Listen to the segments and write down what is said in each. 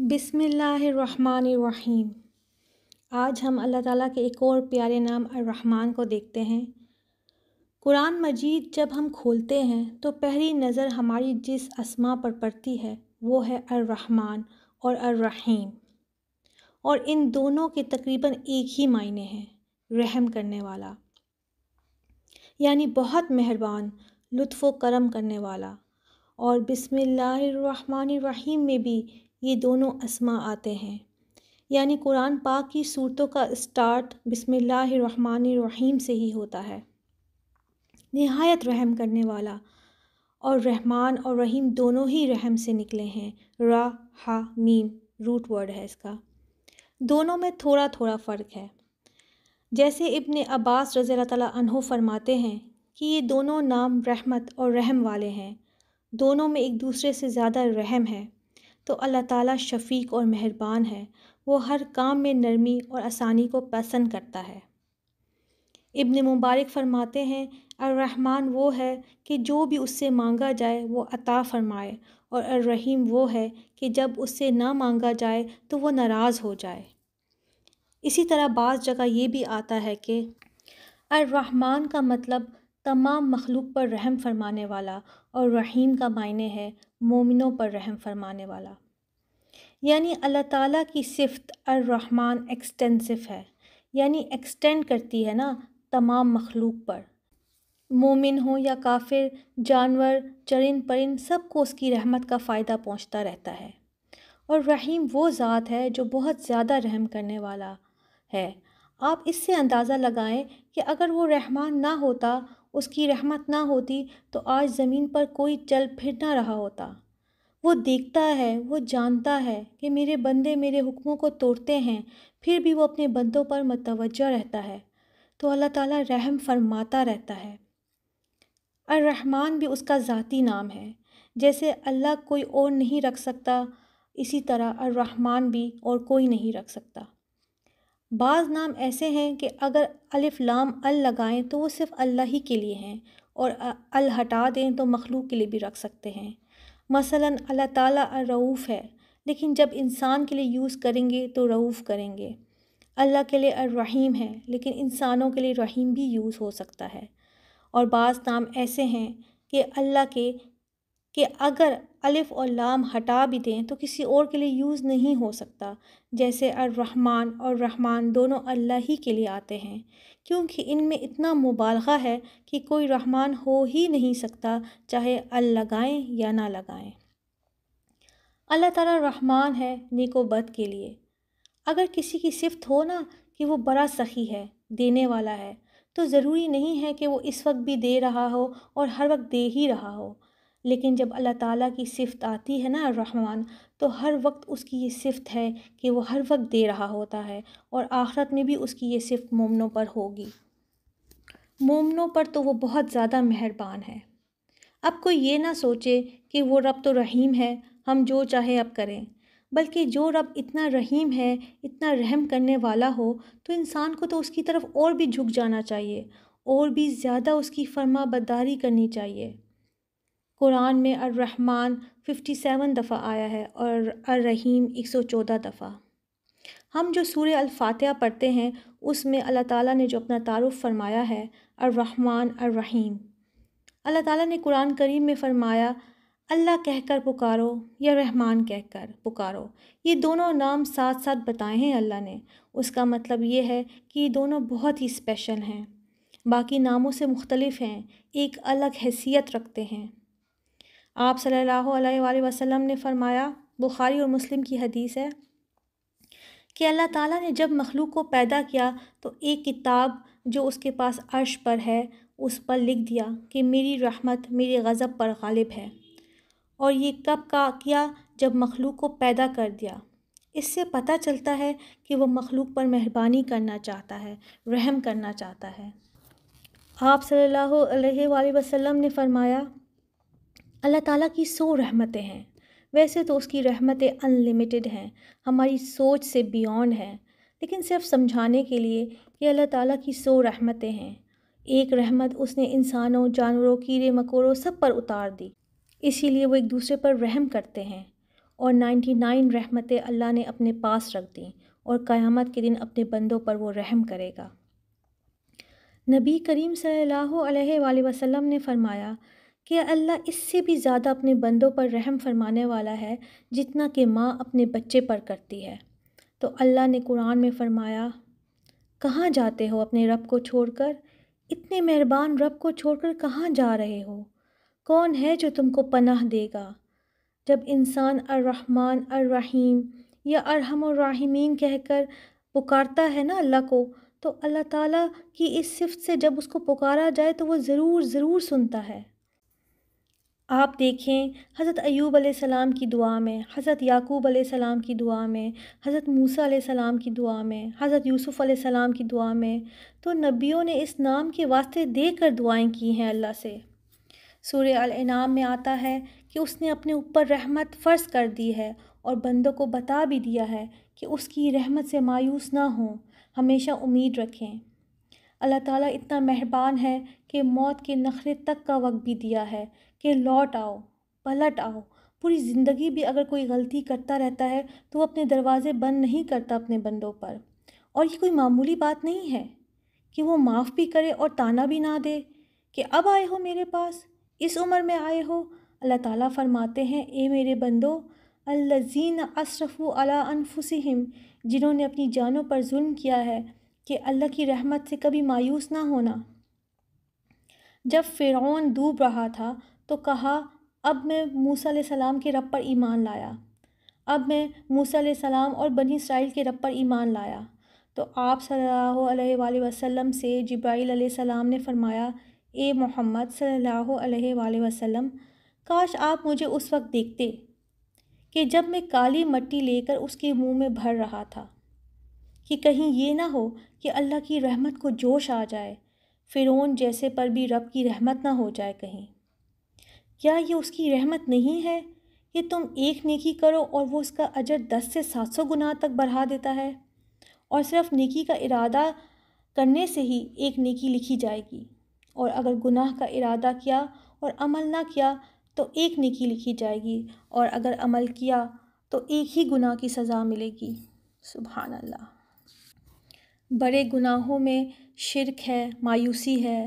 बिसमीम आज हम अल्लाह ताला के एक और प्यारे नाम अर्रहमान को देखते हैं कुरान मजीद जब हम खोलते हैं तो पहली नज़र हमारी जिस असमा पर पड़ती है वो है अर्रहमान और अर्रहीम और इन दोनों के तकरीबन एक ही मायने हैं रहम करने वाला यानी बहुत मेहरबान लुत्फ़ करम करने वाला और बिसमीम में भी ये दोनों असमा आते हैं यानी कुरान पाक की सूरतों का स्टार्ट बिसमीम से ही होता है नहायत रहम करने वाला और रहमान और रहीम दोनों ही रहम से निकले हैं रा हा मीम रूट वर्ड है इसका दोनों में थोड़ा थोड़ा फ़र्क है जैसे इबन अब्बास रज़ी तहो फरमाते हैं कि ये दोनों नाम रहमत और रहम वाले हैं दोनों में एक दूसरे से ज़्यादा रहम है तो अल्लाह ताला शफीक और मेहरबान है वो हर काम में नरमी और आसानी को पसंद करता है इब्न मुबारक फरमाते हैं अर्रहमान वो है कि जो भी उससे मांगा जाए वो अता फरमाए और अर्रहीम वो है कि जब उससे ना मांगा जाए तो वो नाराज़ हो जाए इसी तरह बाज़ जगह ये भी आता है कि अर्रहमान का मतलब तमाम मखलूक पर रहम फरमाने वाला और रहीम का मायने है मोमिनों पर रहम फरमाने वाला यानी अल्लाह ताला की सिफत अर्रहमान एक्सटेंसिव है यानी एक्सटेंड करती है ना तमाम मखलूक पर मोमिन हो या काफिर जानवर चरिन परिन सबको उसकी रहमत का फ़ायदा पहुंचता रहता है और रहीम वो ज़ात है जो बहुत ज़्यादा रहम करने वाला है आप इससे अंदाज़ा लगाएं कि अगर वो रहमान ना होता उसकी रहमत ना होती तो आज ज़मीन पर कोई चल फिर ना रहा होता वो देखता है वो जानता है कि मेरे बंदे मेरे हुक्मों को तोड़ते हैं फिर भी वो अपने बंदों पर मतवजह रहता है तो अल्लाह ताला रहम फरमाता रहता है और रहमान भी उसका ज़ाती नाम है जैसे अल्लाह कोई और नहीं रख सकता इसी तरह और रहमान भी और कोई नहीं रख सकता बाज़ नाम ऐसे हैं कि अगर अलिफ लाम अल लगाएं तो वो सिर्फ़ अल्लाह ही के लिए हैं और अल हटा दें तो मखलूक के लिए भी रख सकते हैं मसलन अल्लाह ताला रऊफ़ है लेकिन जब इंसान के लिए यूज़ करेंगे तो रऊफ़ करेंगे अल्लाह के लिए रहीम है लेकिन इंसानों के लिए रहीम भी यूज़ हो सकता है और बाज़ नाम ऐसे हैं कि अल्लाह के कि अगर अलिफ़ और लाम हटा भी दें तो किसी और के लिए यूज़ नहीं हो सकता जैसे अर्रहमान और रहमान दोनों अल्लाह ही के लिए आते हैं क्योंकि इनमें इतना मुबालगा है कि कोई रहमान हो ही नहीं सकता चाहे अल लगाएं या ना लगाएँ अल्लाह ताला रहमान है नेको बद के लिए अगर किसी की सिफत हो ना कि वो बड़ा सखी है देने वाला है तो ज़रूरी नहीं है कि वो इस वक्त भी दे रहा हो और हर वक्त दे ही रहा हो लेकिन जब अल्लाह ताला की सिफत आती है ना रहमान तो हर वक्त उसकी ये सिफत है कि वो हर वक्त दे रहा होता है और आखरत में भी उसकी ये सिफत मोमनों पर होगी मोमनों पर तो वो बहुत ज़्यादा मेहरबान है अब कोई ये ना सोचे कि वो रब तो रहीम है हम जो चाहे अब करें बल्कि जो रब इतना रहीम है इतना रहम करने वाला हो तो इंसान को तो उसकी तरफ और भी झुक जाना चाहिए और भी ज़्यादा उसकी फर्मा करनी चाहिए कुरान में अर्रहमान फिफ्टी सेवन दफ़ा आया है और अर्रहीम एक सौ चौदह दफ़ा हम जो सूर्य अल्फ़ातह पढ़ते हैं उसमें अल्लाह ताला ने जो अपना तारुफ फरमाया है अर्रहमान अर्रहीम अल्लाह ताला ने कुरान करीम में फरमाया अल्लाह कहकर पुकारो या रहमान कहकर पुकारो ये दोनों नाम साथ साथ बताए हैं अल्लाह ने उसका मतलब ये है कि ये दोनों बहुत ही स्पेशल हैं बाकी नामों से मुख्तलिफ हैं एक अलग हैसियत रखते हैं आप सल्लल्लाहु अलैहि वसल्लम ने फरमाया बुखारी और मुस्लिम की हदीस है कि अल्लाह ताला ने जब मखलूक को पैदा किया तो एक किताब जो उसके पास अर्श पर है उस पर लिख दिया कि मेरी रहमत मेरे गज़ब पर गालिब है और ये कब का किया जब मखलूक को पैदा कर दिया इससे पता चलता है कि वह मखलूक पर मेहरबानी करना चाहता है रहम करना चाहता है आप सल्लल्लाहु अलैहि वसल्लम ने फरमाया अल्लाह ताला की सौ रहमतें हैं वैसे तो उसकी रहमतें अनलिमिटेड हैं हमारी सोच से बियॉन्ड हैं लेकिन सिर्फ समझाने के लिए कि अल्लाह ताला की सौ रहमतें हैं एक रहमत उसने इंसानों जानवरों कीड़े मकोड़ों सब पर उतार दी इसीलिए वो एक दूसरे पर रहम करते हैं और नाइन्टी नाइन रहमतें अल्लाह ने अपने पास रख दी और क़यामत के दिन अपने बंदों पर वो रहम करेगा नबी करीम सल्लल्लाहु अलैहि वसल्लम ने फरमाया कि अल्लाह इससे भी ज़्यादा अपने बंदों पर रहम फरमाने वाला है जितना कि माँ अपने बच्चे पर करती है तो अल्लाह ने कुरान में फ़रमाया कहाँ जाते हो अपने रब को छोड़कर इतने मेहरबान रब को छोड़कर कहाँ जा रहे हो कौन है जो तुमको पनाह देगा जब इंसान अर्रहमान अर्रहीम या कह कहकर पुकारता है ना अल्लाह को तो अल्लाह ताला की इस सिफ से जब उसको पुकारा जाए तो वो ज़रूर ज़रूर सुनता है आप देखें हज़रत अयूब सलाम की दुआ में हज़रत याकूब सलाम की दुआ में हज़रत मूसा सलाम की दुआ में हज़रत यूसुफ़ सलाम की दुआ में तो नबियों ने इस नाम के वास्ते दे कर दुआएँ की हैं अल्लाह से सूर्य अनाम में आता है कि उसने अपने ऊपर रहमत फ़र्ज कर दी है और बंदों को बता भी दिया है कि उसकी रहमत से मायूस ना हों हमेशा उम्मीद रखें अल्लाह ताला इतना मेहरबान है कि मौत के नखरे तक का वक्त भी दिया है कि लौट आओ पलट आओ पूरी ज़िंदगी भी अगर कोई गलती करता रहता है तो वो अपने दरवाज़े बंद नहीं करता अपने बंदों पर और ये कोई मामूली बात नहीं है कि वो माफ़ भी करे और ताना भी ना दे कि अब आए हो मेरे पास इस उम्र में आए हो अल्लाह ताला फरमाते हैं ए मेरे बंदो अल्लाजीन अशरफ अला अनफुसहम जिन्होंने अपनी जानों पर जुल्म किया है कि अल्लाह की रहमत से कभी मायूस ना होना जब फ़िरौन डूब रहा था तो कहा अब मैं मूसा सलाम के रब पर ईमान लाया अब मैं मूसा सलाम और बनी इसराइल के रब पर ईमान लाया तो आप सल्ला वसम से जब्राईल सलाम ने फरमाया ए मोहम्मद सल्ला वसम काश आप मुझे उस वक्त देखते कि जब मैं काली मट्टी लेकर उसके मुंह में भर रहा था कि कहीं ये ना हो कि अल्लाह की रहमत को जोश आ जाए फिरोन जैसे पर भी रब की रहमत ना हो जाए कहीं क्या ये उसकी रहमत नहीं है कि तुम एक नेकी करो और वो उसका अजर दस से सात सौ गुना तक बढ़ा देता है और सिर्फ नेकी का इरादा करने से ही एक नेकी लिखी जाएगी और अगर गुनाह का इरादा किया और अमल ना किया तो एक नेकी लिखी जाएगी और अगर अमल किया तो एक ही गुनाह की सज़ा मिलेगी सुबहान अल्लाह बड़े गुनाहों में शिरक है मायूसी है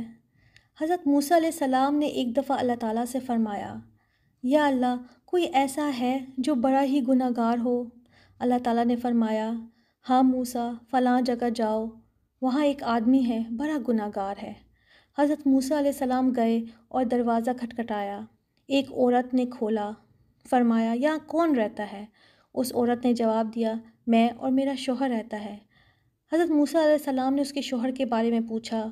हज़रत मूसा सलाम ने एक दफ़ा अल्लाह ताला से फ़रमाया या अल्लाह कोई ऐसा है जो बड़ा ही गुनागार हो अल्लाह ताला ने फ़रमाया हाँ मूसा फ़लाँ जगह जाओ वहाँ एक आदमी है बड़ा गुनागार है हज़रत मूसा सलाम गए और दरवाज़ा खटखटाया एक औरत ने खोला फ़रमाया यहाँ कौन रहता है उस औरत ने जवाब दिया मैं और मेरा शोहर रहता है हज़रत मूसा सलाम ने उसके शोहर के बारे में पूछा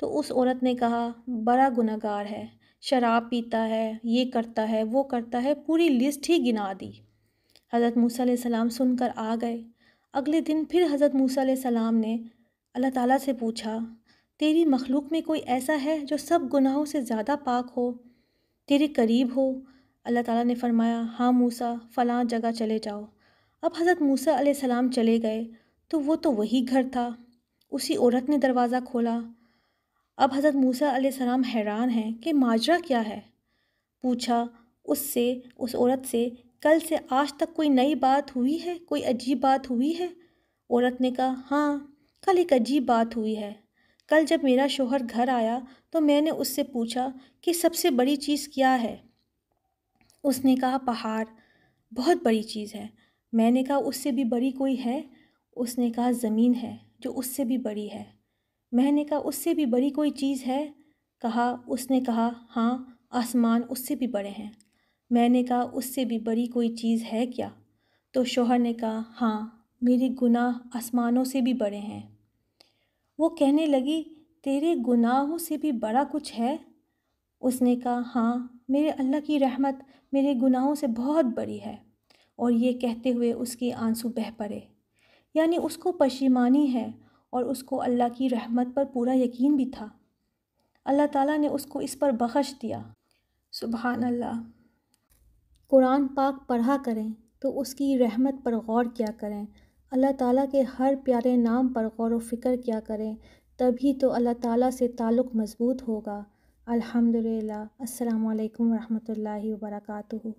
तो उस औरत ने कहा बड़ा गुनागार है शराब पीता है ये करता है वो करता है पूरी लिस्ट ही गिना दी हज़रत मूसा सलाम सुनकर आ गए अगले दिन फिर हज़रत मूसा सलाम ने अल्लाह ताला से पूछा तेरी मखलूक में कोई ऐसा है जो सब गुनाहों से ज़्यादा पाक हो तेरे करीब हो अल्लाह ताला ने फरमाया हाँ मूसा फ़लाँ जगह चले जाओ अब हज़रत मूसा सलाम चले गए तो वो तो वही घर था उसी औरत ने दरवाज़ा खोला अब हज़रत मूसा आसमाम हैरान हैं कि माजरा क्या है पूछा उससे उस औरत से कल से आज तक कोई नई बात हुई है कोई अजीब बात हुई है औरत ने कहा हाँ कल एक अजीब बात हुई है कल जब मेरा शोहर घर आया तो मैंने उससे पूछा कि सबसे बड़ी चीज़ क्या है उसने कहा पहाड़ बहुत बड़ी चीज़ है मैंने कहा उससे भी बड़ी कोई है उसने कहा ज़मीन है जो उससे भी बड़ी है मैंने कहा उससे भी बड़ी कोई चीज़ है कहा उसने कहा हाँ आसमान उससे भी बड़े हैं मैंने कहा उससे भी बड़ी कोई चीज़ है क्या तो शोहर ने कहा हाँ मेरे गुनाह आसमानों से भी बड़े हैं वो कहने लगी तेरे गुनाहों से भी बड़ा कुछ है उसने कहा हाँ मेरे अल्लाह की रहमत मेरे गुनाहों से बहुत बड़ी है और ये कहते हुए उसके आंसू बह पड़े यानी उसको पशीमानी है और उसको अल्लाह की रहमत पर पूरा यकीन भी था अल्लाह ताला ने उसको इस पर बख्श दिया सुबह अल्लाह कुरान पाक पढ़ा करें तो उसकी रहमत पर गौर किया करें अल्लाह ताला के हर प्यारे नाम पर गौर व फिक्र किया करें तभी तो अल्लाह ताला से ताल्लुक़ मज़बूत होगा अल्हम्दुलिल्लाह अस्सलाम वालेकुम रहमतुल्लाहि